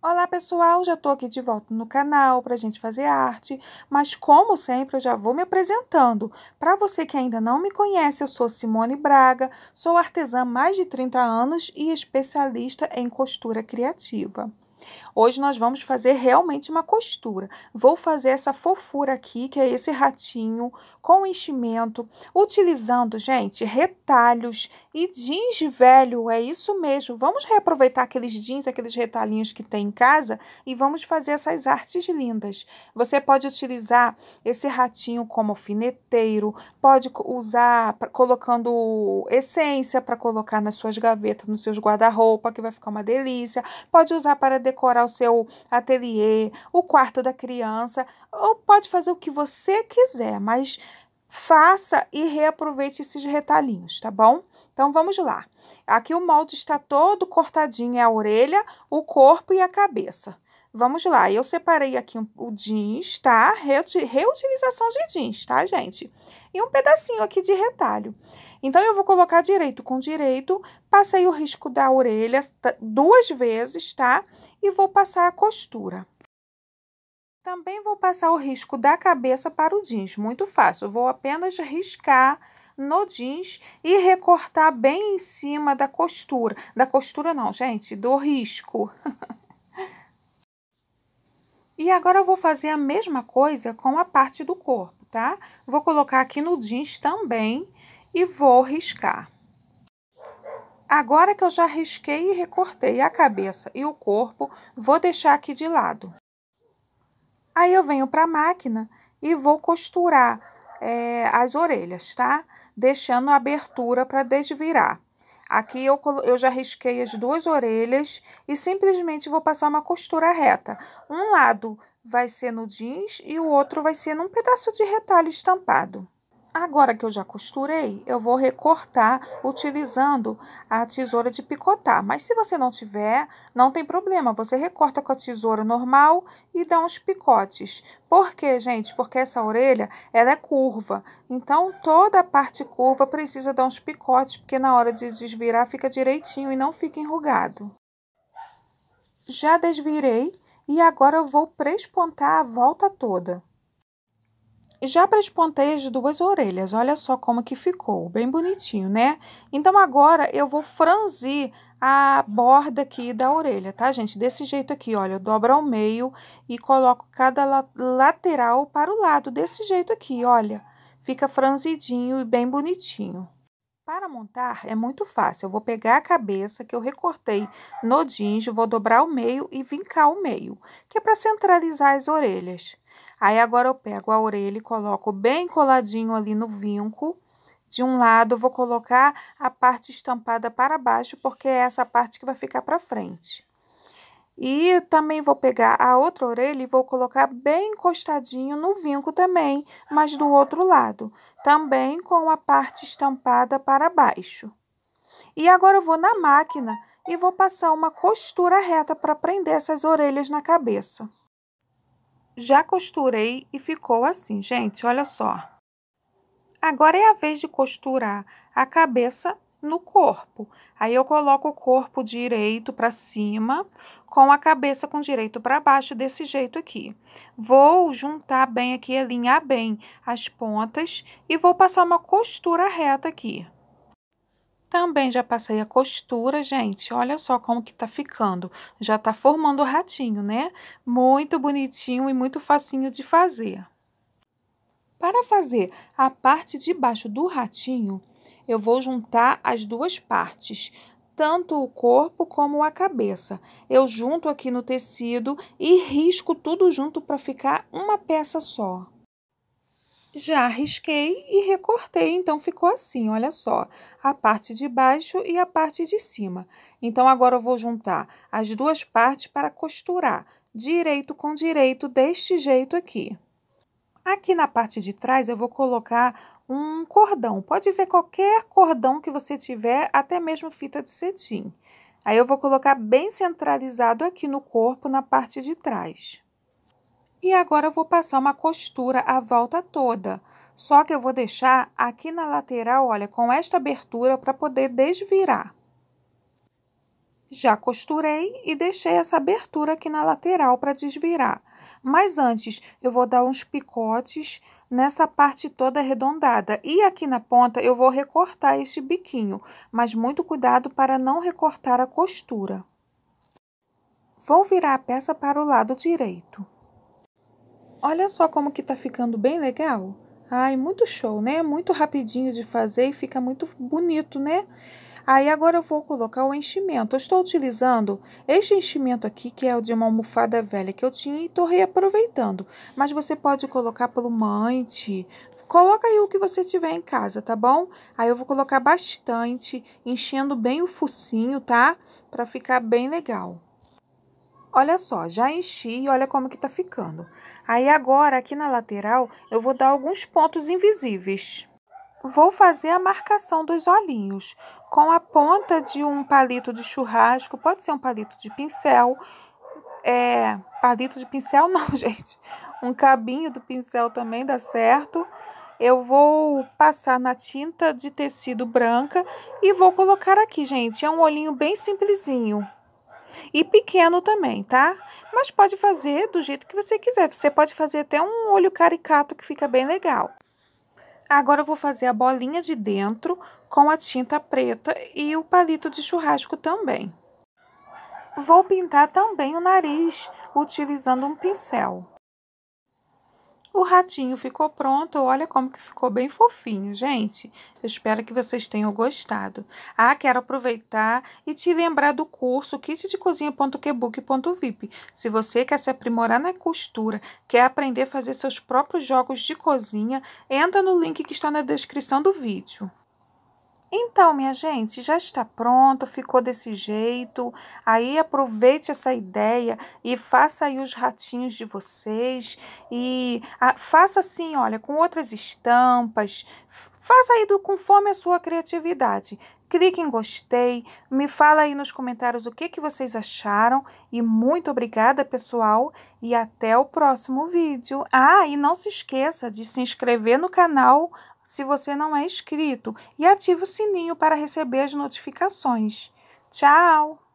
Olá pessoal, já estou aqui de volta no canal para a gente fazer arte, mas como sempre eu já vou me apresentando. Para você que ainda não me conhece, eu sou Simone Braga, sou artesã há mais de 30 anos e especialista em costura criativa. Hoje nós vamos fazer realmente uma costura. Vou fazer essa fofura aqui, que é esse ratinho com enchimento, utilizando, gente, retalhos e jeans velho, é isso mesmo. Vamos reaproveitar aqueles jeans, aqueles retalhinhos que tem em casa e vamos fazer essas artes lindas. Você pode utilizar esse ratinho como alfineteiro, pode usar pra, colocando essência para colocar nas suas gavetas, nos seus guarda-roupa, que vai ficar uma delícia. Pode usar para decorar o seu ateliê, o quarto da criança, ou pode fazer o que você quiser, mas faça e reaproveite esses retalhinhos, tá bom? Então vamos lá. Aqui o molde está todo cortadinho, é a orelha, o corpo e a cabeça. Vamos lá, eu separei aqui um, o jeans, tá? Reutilização de jeans, tá, gente? E um pedacinho aqui de retalho. Então, eu vou colocar direito com direito, passei o risco da orelha duas vezes, tá? E vou passar a costura. Também vou passar o risco da cabeça para o jeans, muito fácil. Eu vou apenas riscar no jeans e recortar bem em cima da costura. Da costura não, gente, do risco. E agora eu vou fazer a mesma coisa com a parte do corpo, tá? Vou colocar aqui no jeans também e vou riscar. Agora que eu já risquei e recortei a cabeça e o corpo, vou deixar aqui de lado. Aí eu venho para a máquina e vou costurar é, as orelhas, tá? Deixando a abertura para desvirar. Aqui eu, eu já risquei as duas orelhas e simplesmente vou passar uma costura reta. Um lado vai ser no jeans e o outro vai ser num pedaço de retalho estampado. Agora que eu já costurei, eu vou recortar utilizando a tesoura de picotar. Mas se você não tiver, não tem problema. Você recorta com a tesoura normal e dá uns picotes. Por quê, gente? Porque essa orelha, ela é curva. Então, toda a parte curva precisa dar uns picotes, porque na hora de desvirar fica direitinho e não fica enrugado. Já desvirei e agora eu vou prespontar a volta toda já pré-espontei as duas orelhas, olha só como que ficou, bem bonitinho, né? Então, agora eu vou franzir a borda aqui da orelha, tá, gente? Desse jeito aqui, olha, eu dobro ao meio e coloco cada la lateral para o lado, desse jeito aqui, olha. Fica franzidinho e bem bonitinho. Para montar é muito fácil, eu vou pegar a cabeça que eu recortei no jeans, vou dobrar o meio e vincar o meio, que é para centralizar as orelhas. Aí agora eu pego a orelha e coloco bem coladinho ali no vinco. De um lado vou colocar a parte estampada para baixo, porque é essa parte que vai ficar para frente. E também vou pegar a outra orelha e vou colocar bem encostadinho no vinco também, mas do outro lado, também com a parte estampada para baixo. E agora eu vou na máquina e vou passar uma costura reta para prender essas orelhas na cabeça. Já costurei e ficou assim, gente, olha só. Agora é a vez de costurar a cabeça no corpo. Aí eu coloco o corpo direito para cima, com a cabeça com direito para baixo, desse jeito aqui. Vou juntar bem aqui, alinhar bem as pontas e vou passar uma costura reta aqui. Também já passei a costura, gente. Olha só como que tá ficando. Já tá formando o ratinho, né? Muito bonitinho e muito facinho de fazer. Para fazer a parte de baixo do ratinho, eu vou juntar as duas partes, tanto o corpo como a cabeça. Eu junto aqui no tecido e risco tudo junto para ficar uma peça só já risquei e recortei, então ficou assim, olha só, a parte de baixo e a parte de cima. Então, agora eu vou juntar as duas partes para costurar, direito com direito, deste jeito aqui. Aqui na parte de trás eu vou colocar um cordão, pode ser qualquer cordão que você tiver, até mesmo fita de cetim. Aí eu vou colocar bem centralizado aqui no corpo, na parte de trás. E agora eu vou passar uma costura a volta toda, só que eu vou deixar aqui na lateral, olha, com esta abertura para poder desvirar. Já costurei e deixei essa abertura aqui na lateral para desvirar. Mas antes, eu vou dar uns picotes nessa parte toda arredondada. E aqui na ponta, eu vou recortar este biquinho, mas muito cuidado para não recortar a costura. Vou virar a peça para o lado direito. Olha só como que tá ficando bem legal. Ai, muito show, né? Muito rapidinho de fazer e fica muito bonito, né? Aí agora eu vou colocar o enchimento. Eu estou utilizando este enchimento aqui, que é o de uma almofada velha que eu tinha e estou reaproveitando. Mas você pode colocar plumante, coloca aí o que você tiver em casa, tá bom? Aí eu vou colocar bastante, enchendo bem o focinho, tá? Para ficar bem legal. Olha só, já enchi e olha como que tá ficando. Aí agora, aqui na lateral, eu vou dar alguns pontos invisíveis. Vou fazer a marcação dos olhinhos com a ponta de um palito de churrasco, pode ser um palito de pincel, é, palito de pincel não, gente, um cabinho do pincel também dá certo. Eu vou passar na tinta de tecido branca e vou colocar aqui, gente, é um olhinho bem simplesinho. E pequeno também, tá? Mas pode fazer do jeito que você quiser. Você pode fazer até um olho caricato que fica bem legal. Agora eu vou fazer a bolinha de dentro com a tinta preta e o palito de churrasco também. Vou pintar também o nariz utilizando um pincel. O ratinho ficou pronto, olha como que ficou bem fofinho, gente. Eu espero que vocês tenham gostado. Ah, quero aproveitar e te lembrar do curso kitdecozinha.quebook.vip. Se você quer se aprimorar na costura, quer aprender a fazer seus próprios jogos de cozinha, entra no link que está na descrição do vídeo. Então, minha gente, já está pronto, ficou desse jeito. Aí aproveite essa ideia e faça aí os ratinhos de vocês e a, faça assim, olha, com outras estampas. Faça aí do conforme a sua criatividade. Clique em gostei, me fala aí nos comentários o que que vocês acharam e muito obrigada, pessoal, e até o próximo vídeo. Ah, e não se esqueça de se inscrever no canal se você não é inscrito e ative o sininho para receber as notificações. Tchau!